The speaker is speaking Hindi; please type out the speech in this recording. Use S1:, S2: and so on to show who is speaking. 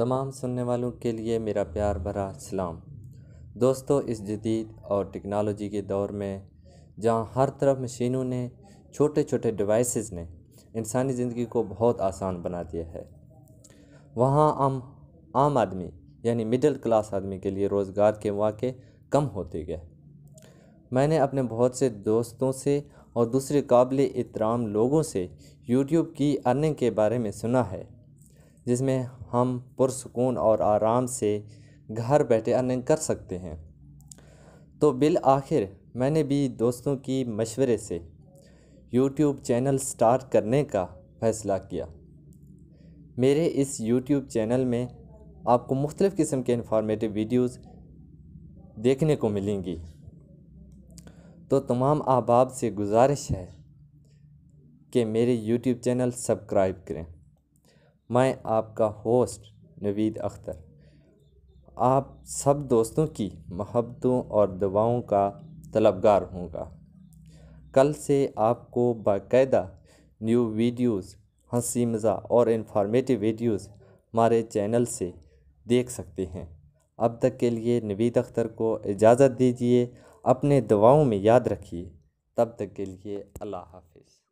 S1: तमाम सुनने वालों के लिए मेरा प्यार भरा सलाम दोस्तों इस जदीद और टेक्नोलॉजी के दौर में जहां हर तरफ मशीनों ने छोटे छोटे डिवाइसेस ने इंसानी ज़िंदगी को बहुत आसान बना दिया है वहाँ आम आम आदमी यानी मिडिल क्लास आदमी के लिए रोज़गार के मौके कम होते गए मैंने अपने बहुत से दोस्तों से और दूसरे काबिल इतराम लोगों से यूट्यूब की अर्निंग के बारे में सुना है जिसमें हम पुरसकून और आराम से घर बैठे अर्निंग कर सकते हैं तो बिल आखिर मैंने भी दोस्तों की मशवरे से यूट्यूब चैनल स्टार्ट करने का फ़ैसला किया मेरे इस यूट्यूब चैनल में आपको मुख्तलिफ़ किस्म के इंफॉर्मेटिव वीडियोस देखने को मिलेंगी तो तमाम अहबाब से गुजारिश है कि मेरे यूट्यूब चैनल सब्सक्राइब करें मैं आपका होस्ट नवीद अख्तर आप सब दोस्तों की महब्बतों और दवाओं का तलबगार होगा कल से आपको बाकायदा न्यू वीडियोस हंसी मज़ा और इन्फॉर्मेटिव वीडियोस हमारे चैनल से देख सकते हैं अब तक के लिए नवीद अख्तर को इजाज़त दीजिए अपने दवाओं में याद रखिए तब तक के लिए अल्लाह हाफिज़